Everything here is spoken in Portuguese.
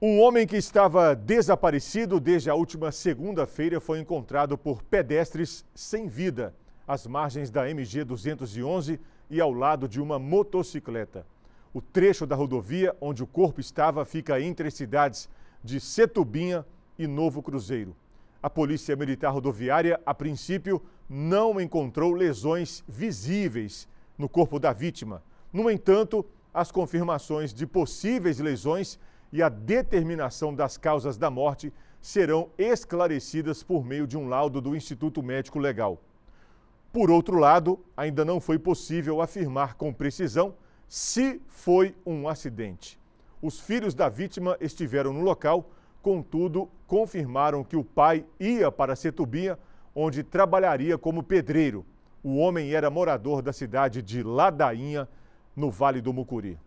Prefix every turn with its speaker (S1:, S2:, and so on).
S1: Um homem que estava desaparecido desde a última segunda-feira foi encontrado por pedestres sem vida às margens da MG 211 e ao lado de uma motocicleta. O trecho da rodovia onde o corpo estava fica entre as cidades de Setubinha e Novo Cruzeiro. A Polícia Militar Rodoviária, a princípio, não encontrou lesões visíveis no corpo da vítima. No entanto, as confirmações de possíveis lesões e a determinação das causas da morte serão esclarecidas por meio de um laudo do Instituto Médico Legal. Por outro lado, ainda não foi possível afirmar com precisão se foi um acidente. Os filhos da vítima estiveram no local, contudo, confirmaram que o pai ia para Setubinha, onde trabalharia como pedreiro. O homem era morador da cidade de Ladainha, no Vale do Mucuri.